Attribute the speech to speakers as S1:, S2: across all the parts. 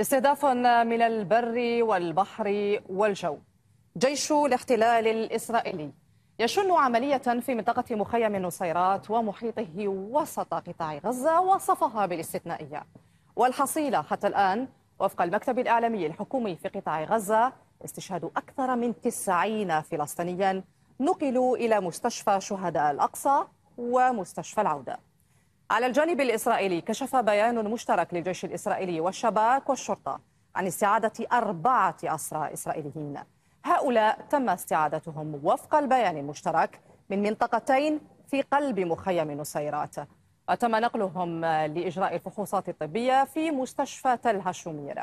S1: استهداف من البر والبحر والجو جيش الاحتلال الإسرائيلي يشن عملية في منطقة مخيم النصيرات ومحيطه وسط قطاع غزة وصفها بالاستثنائية والحصيلة حتى الآن وفق المكتب الإعلامي الحكومي في قطاع غزة استشهاد أكثر من تسعين فلسطينيا نقلوا إلى مستشفى شهداء الأقصى ومستشفى العوده على الجانب الإسرائيلي كشف بيان مشترك للجيش الإسرائيلي والشباك والشرطة عن استعادة أربعة أسرى إسرائيليين هؤلاء تم استعادتهم وفق البيان المشترك من منطقتين في قلب مخيم نصيرات وتم نقلهم لإجراء الفحوصات الطبية في مستشفى تل هاشومير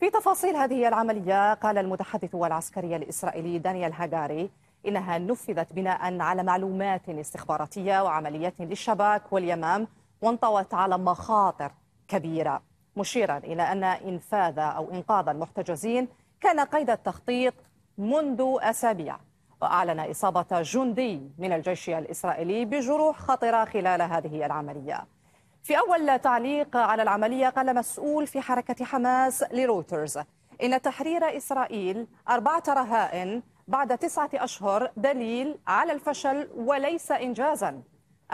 S1: في تفاصيل هذه العملية قال المتحدث والعسكري الإسرائيلي دانيال هاجاري إنها نفذت بناء على معلومات استخباراتية وعمليات للشباك واليمام وانطوت على مخاطر كبيرة مشيرا إلى أن إنفاذ أو إنقاذ المحتجزين كان قيد التخطيط منذ أسابيع وأعلن إصابة جندي من الجيش الإسرائيلي بجروح خطرة خلال هذه العملية في أول تعليق على العملية قال مسؤول في حركة حماس لرويترز إن تحرير إسرائيل أربعة رهائن بعد تسعة أشهر دليل على الفشل وليس إنجازا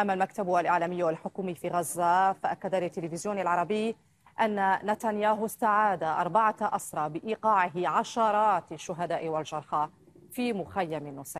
S1: أما المكتب الإعلامي والحكومي في غزة فأكد للتلفزيون العربي أن نتنياهو استعاد أربعة أسرى بإيقاعه عشرات الشهداء والجرحى في مخيم النصير